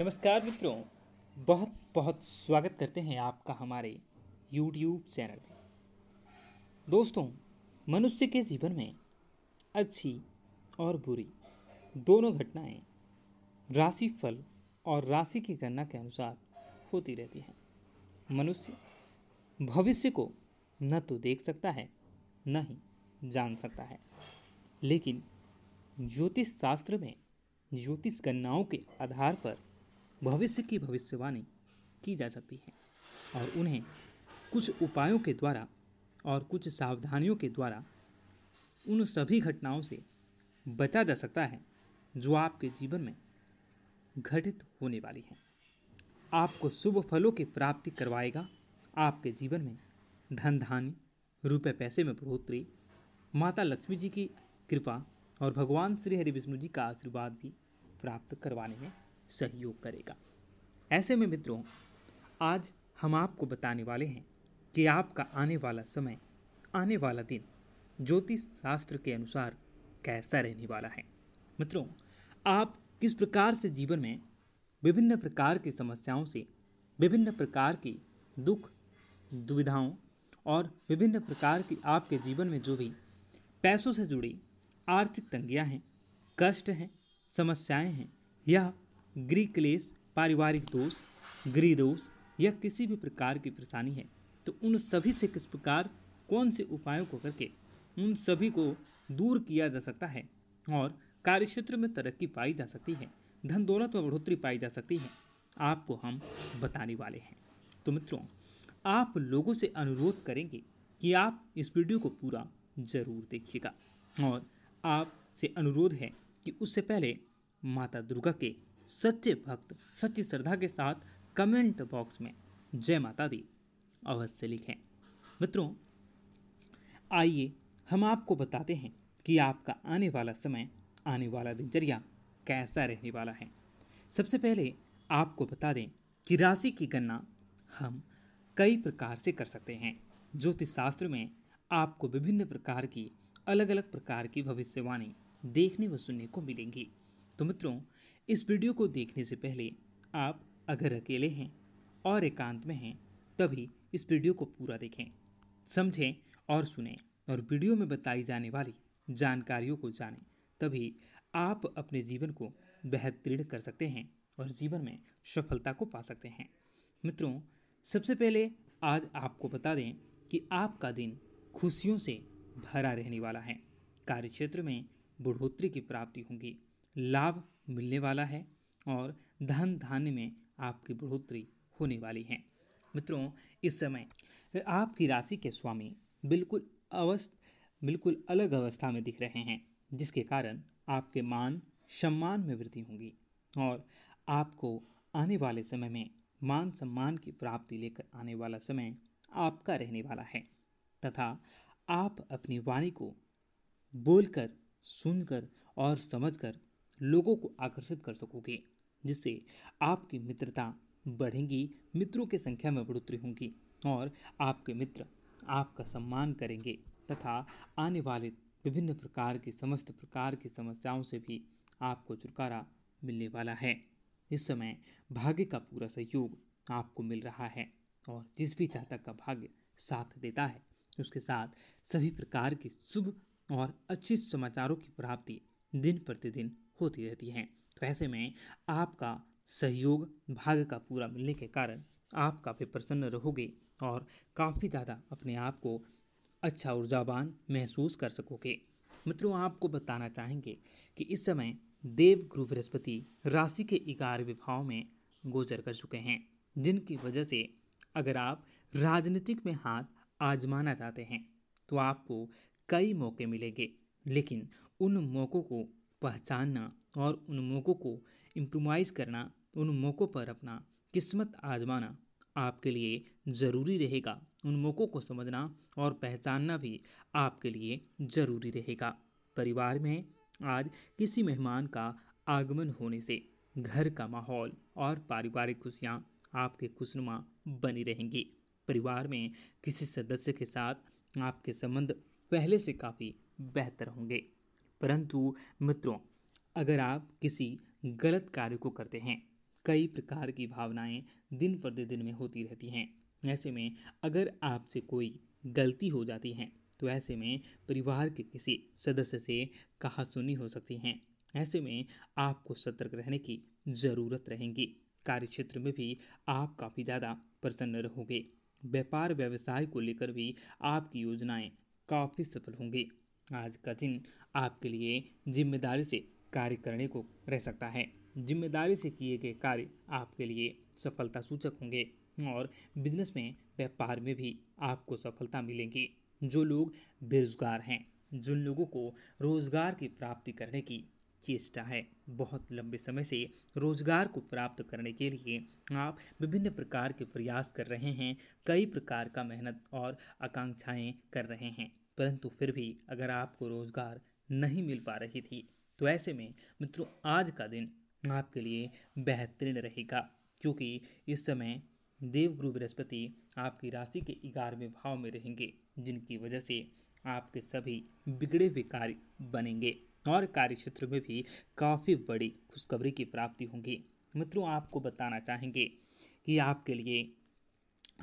नमस्कार मित्रों बहुत बहुत स्वागत करते हैं आपका हमारे यूट्यूब चैनल में दोस्तों मनुष्य के जीवन में अच्छी और बुरी दोनों घटनाएं राशि फल और राशि की गणना के अनुसार होती रहती हैं मनुष्य भविष्य को न तो देख सकता है न ही जान सकता है लेकिन ज्योतिष शास्त्र में ज्योतिष गणनाओं के आधार पर भविष्य की भविष्यवाणी की जा सकती है और उन्हें कुछ उपायों के द्वारा और कुछ सावधानियों के द्वारा उन सभी घटनाओं से बचा जा सकता है जो आपके जीवन में घटित होने वाली है आपको शुभ फलों की प्राप्ति करवाएगा आपके जीवन में धन धान्य रुपये पैसे में बढ़ोतरी माता लक्ष्मी जी की कृपा और भगवान श्री हरि विष्णु जी का आशीर्वाद भी प्राप्त करवाने में सहयोग करेगा ऐसे में मित्रों आज हम आपको बताने वाले हैं कि आपका आने वाला समय आने वाला दिन ज्योतिष शास्त्र के अनुसार कैसा रहने वाला है मित्रों आप किस प्रकार से जीवन में विभिन्न प्रकार की समस्याओं से विभिन्न प्रकार की दुख दुविधाओं और विभिन्न प्रकार की आपके जीवन में जो भी पैसों से जुड़ी आर्थिक तंगियां हैं कष्ट हैं समस्याएं हैं यह गृह क्लेश पारिवारिक दोष गृह दोष या किसी भी प्रकार की परेशानी है तो उन सभी से किस प्रकार कौन से उपायों को करके उन सभी को दूर किया जा सकता है और कार्यक्षेत्र में तरक्की पाई जा सकती है धन दौलत में बढ़ोतरी पाई जा सकती है आपको हम बताने वाले हैं तो मित्रों आप लोगों से अनुरोध करेंगे कि आप इस वीडियो को पूरा ज़रूर देखिएगा और आपसे अनुरोध है कि उससे पहले माता दुर्गा के सच्चे भक्त सच्ची श्रद्धा के साथ कमेंट बॉक्स में जय माता दी अवश्य लिखें मित्रों आइए हम आपको बताते हैं कि आपका आने वाला समय आने वाला दिनचर्या कैसा रहने वाला है सबसे पहले आपको बता दें कि राशि की गणना हम कई प्रकार से कर सकते हैं ज्योतिष शास्त्र में आपको विभिन्न प्रकार की अलग अलग प्रकार की भविष्यवाणी देखने व सुनने को मिलेंगी तो मित्रों इस वीडियो को देखने से पहले आप अगर अकेले हैं और एकांत में हैं तभी इस वीडियो को पूरा देखें समझें और सुनें और वीडियो में बताई जाने वाली जानकारियों को जानें तभी आप अपने जीवन को बेहतरीन कर सकते हैं और जीवन में सफलता को पा सकते हैं मित्रों सबसे पहले आज आपको बता दें कि आपका दिन खुशियों से भरा रहने वाला है कार्यक्षेत्र में बढ़ोतरी की प्राप्ति होगी लाभ मिलने वाला है और धन धान्य में आपकी बढ़ोतरी होने वाली है मित्रों इस समय आपकी राशि के स्वामी बिल्कुल अवस्थ बिल्कुल अलग अवस्था में दिख रहे हैं जिसके कारण आपके मान सम्मान में वृद्धि होगी और आपको आने वाले समय में मान सम्मान की प्राप्ति लेकर आने वाला समय आपका रहने वाला है तथा आप अपनी वाणी को बोलकर सुनकर और समझकर लोगों को आकर्षित कर सकोगे जिससे आपकी मित्रता बढ़ेंगी मित्रों की संख्या में बढ़ोतरी होगी और आपके मित्र आपका सम्मान करेंगे तथा आने वाले विभिन्न प्रकार की समस्त प्रकार की समस्याओं से भी आपको छुटकारा मिलने वाला है इस समय भाग्य का पूरा सहयोग आपको मिल रहा है और जिस भी जातक का भाग्य साथ देता है उसके साथ सभी प्रकार के शुभ और अच्छे समाचारों की प्राप्ति दिन प्रतिदिन होती रहती हैं तो ऐसे में आपका सहयोग भाग्य का पूरा मिलने के कारण आप काफ़ी प्रसन्न रहोगे और काफ़ी ज़्यादा अपने आप को अच्छा ऊर्जावान महसूस कर सकोगे मित्रों आपको बताना चाहेंगे कि इस समय देव गुरु बृहस्पति राशि के इगार विभाव में गोचर कर चुके हैं जिनकी वजह से अगर आप राजनीतिक में हाथ आजमाना चाहते हैं तो आपको कई मौके मिलेंगे लेकिन उन मौक़ों को पहचानना और उन मौक़ों को इम्प्रोमाइज़ करना उन मौक़ों पर अपना किस्मत आजमाना आपके लिए ज़रूरी रहेगा उन मौक़ों को समझना और पहचानना भी आपके लिए ज़रूरी रहेगा परिवार में आज किसी मेहमान का आगमन होने से घर का माहौल और पारिवारिक खुशियाँ आपके खुशनुमा बनी रहेंगी परिवार में किसी सदस्य के साथ आपके संबंध पहले से काफ़ी बेहतर होंगे परंतु मित्रों अगर आप किसी गलत कार्य को करते हैं कई प्रकार की भावनाएं दिन प्रतिदिन में होती रहती हैं ऐसे में अगर आपसे कोई गलती हो जाती है तो ऐसे में परिवार के किसी सदस्य से कहा सुनी हो सकती हैं ऐसे में आपको सतर्क रहने की ज़रूरत रहेगी कार्य क्षेत्र में भी आप काफ़ी ज़्यादा प्रसन्न रहोगे व्यापार व्यवसाय को लेकर भी आपकी योजनाएं काफ़ी सफल होंगी आज का दिन आपके लिए जिम्मेदारी से कार्य करने को रह सकता है जिम्मेदारी से किए गए कार्य आपके लिए सफलता सूचक होंगे और बिजनेस में व्यापार में भी आपको सफलता मिलेगी जो लोग बेरोजगार हैं जिन लोगों को रोजगार की प्राप्ति करने की चेष्टा है बहुत लंबे समय से रोजगार को प्राप्त करने के लिए आप विभिन्न प्रकार के प्रयास कर रहे हैं कई प्रकार का मेहनत और आकांक्षाएं कर रहे हैं परंतु फिर भी अगर आपको रोज़गार नहीं मिल पा रही थी तो ऐसे में मित्रों आज का दिन आपके लिए बेहतरीन रहेगा क्योंकि इस समय देवगुरु बृहस्पति आपकी राशि के ग्यारहवें भाव में रहेंगे जिनकी वजह से आपके सभी बिगड़े हुए कार्य बनेंगे और कार्य क्षेत्र में भी काफ़ी बड़ी खुशखबरी की प्राप्ति होगी मित्रों आपको बताना चाहेंगे कि आपके लिए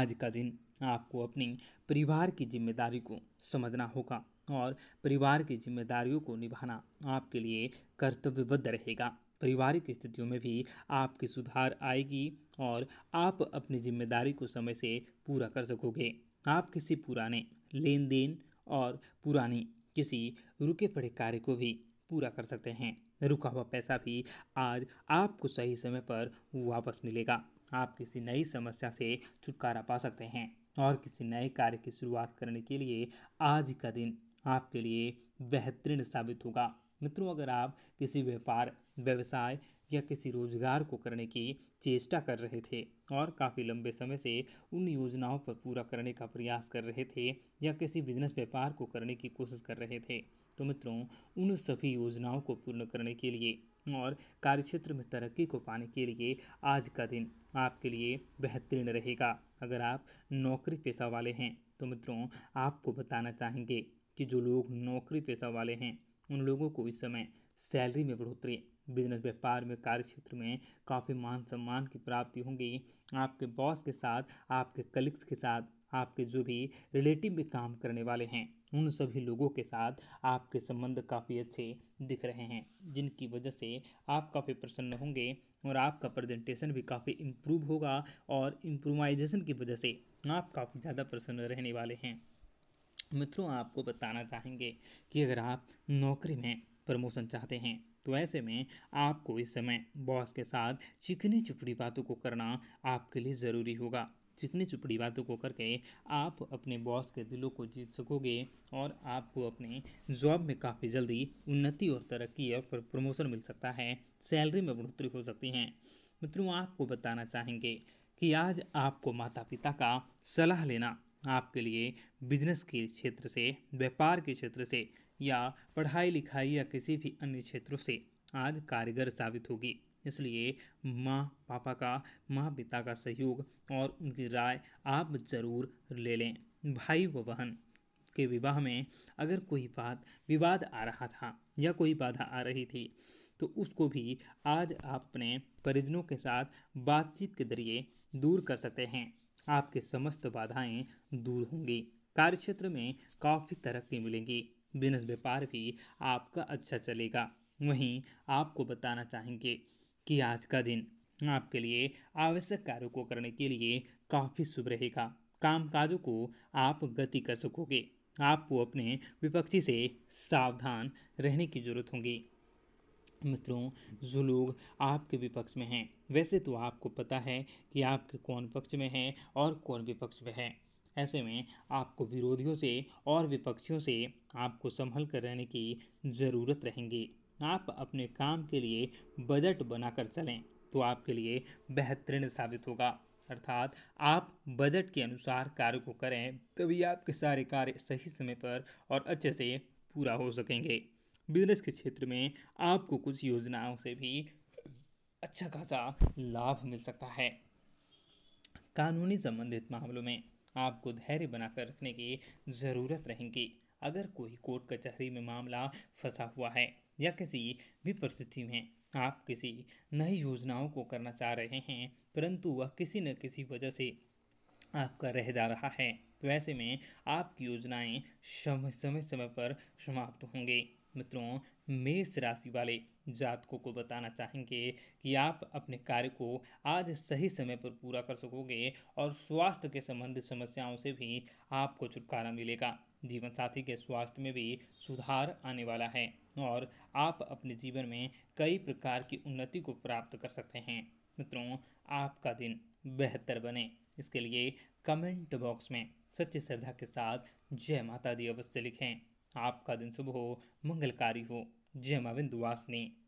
आज का दिन आपको अपनी परिवार की जिम्मेदारी को समझना होगा और परिवार की जिम्मेदारियों को निभाना आपके लिए कर्तव्यबद्ध रहेगा पारिवारिक स्थितियों में भी आपकी सुधार आएगी और आप अपनी जिम्मेदारी को समय से पूरा कर सकोगे आप किसी पुराने लेन देन और पुरानी किसी रुके पड़े कार्य को भी पूरा कर सकते हैं रुका हुआ पैसा भी आज आपको सही समय पर वापस मिलेगा आप किसी नई समस्या से छुटकारा पा सकते हैं और किसी नए कार्य की शुरुआत करने के लिए आज का दिन आपके लिए बेहतरीन साबित होगा मित्रों अगर आप किसी व्यापार व्यवसाय या किसी रोजगार को करने की चेष्टा कर रहे थे और काफ़ी लंबे समय से उन योजनाओं पर पूरा करने का प्रयास कर रहे थे या किसी बिजनेस व्यापार को करने की कोशिश कर रहे थे तो मित्रों उन सभी योजनाओं को पूर्ण करने के लिए और कार्यक्षेत्र में तरक्की को पाने के लिए आज का दिन आपके लिए बेहतरीन रहेगा अगर आप नौकरी पेशा वाले हैं तो मित्रों आपको बताना चाहेंगे कि जो लोग नौकरी पेशा वाले हैं उन लोगों को इस समय सैलरी में बढ़ोतरी बिजनेस व्यापार में कार्य क्षेत्र में काफ़ी मान सम्मान की प्राप्ति होंगी आपके बॉस के साथ आपके कलिग्स के साथ आपके जो भी रिलेटिव में काम करने वाले हैं उन सभी लोगों के साथ आपके संबंध काफ़ी अच्छे दिख रहे हैं जिनकी वजह से आप काफ़ी प्रसन्न होंगे और आपका प्रेजेंटेशन भी काफ़ी इम्प्रूव होगा और इम्प्रूवाइजेशन की वजह से आप काफ़ी ज़्यादा प्रसन्न रहने वाले हैं मित्रों आपको बताना चाहेंगे कि अगर आप नौकरी में प्रमोशन चाहते हैं तो ऐसे में आपको इस समय बॉस के साथ चिकनी चुपड़ी बातों को करना आपके लिए ज़रूरी होगा चिकनी चुपड़ी बातों को करके आप अपने बॉस के दिलों को जीत सकोगे और आपको अपने जॉब में काफ़ी जल्दी उन्नति और तरक्की और प्रमोशन मिल सकता है सैलरी में बढ़ोतरी हो सकती है मित्रों आपको बताना चाहेंगे कि आज आपको माता पिता का सलाह लेना आपके लिए बिजनेस के क्षेत्र से व्यापार के क्षेत्र से या पढ़ाई लिखाई या किसी भी अन्य क्षेत्रों से आज कारगर साबित होगी इसलिए माँ पापा का माँ पिता का सहयोग और उनकी राय आप ज़रूर ले लें भाई व बहन के विवाह में अगर कोई बात विवाद आ रहा था या कोई बाधा आ रही थी तो उसको भी आज आप अपने परिजनों के साथ बातचीत के जरिए दूर कर सकते हैं आपके समस्त बाधाएं दूर होंगी कार्यक्षेत्र में काफ़ी तरक्की मिलेगी बिजनेस व्यापार भी आपका अच्छा चलेगा वहीं आपको बताना चाहेंगे कि आज का दिन आपके लिए आवश्यक कार्यों को करने के लिए काफ़ी शुभ रहेगा काम काजों को आप गति कर सकोगे आपको अपने विपक्षी से सावधान रहने की जरूरत होगी मित्रों जो लोग आपके विपक्ष में हैं वैसे तो आपको पता है कि आपके कौन पक्ष में हैं और कौन विपक्ष में है ऐसे में आपको विरोधियों से और विपक्षियों से आपको संभल कर रहने की ज़रूरत रहेंगी आप अपने काम के लिए बजट बनाकर चलें तो आपके लिए बेहतरीन साबित होगा अर्थात आप बजट के अनुसार कार्य को करें तभी आपके सारे कार्य सही समय पर और अच्छे से पूरा हो सकेंगे बिजनेस के क्षेत्र में आपको कुछ योजनाओं से भी अच्छा खासा लाभ मिल सकता है कानूनी संबंधित मामलों में आपको धैर्य बनाकर रखने की ज़रूरत रहेगी अगर कोई कोर्ट कचहरी में मामला फंसा हुआ है या किसी भी परिस्थिति में आप किसी नई योजनाओं को करना चाह रहे हैं परंतु वह किसी न किसी वजह से आपका रह जा रहा है तो ऐसे में आपकी योजनाएं समय समय समय पर समाप्त होंगे मित्रों मेष राशि वाले जातकों को बताना चाहेंगे कि आप अपने कार्य को आज सही समय पर पूरा कर सकोगे और स्वास्थ्य के संबंधित समस्याओं से भी आपको छुटकारा मिलेगा जीवन साथी के स्वास्थ्य में भी सुधार आने वाला है और आप अपने जीवन में कई प्रकार की उन्नति को प्राप्त कर सकते हैं मित्रों आपका दिन बेहतर बने इसके लिए कमेंट बॉक्स में सच्ची श्रद्धा के साथ जय माता दी अवश्य लिखें आपका दिन शुभ हो मंगलकारी हो जय माविंदुवासनी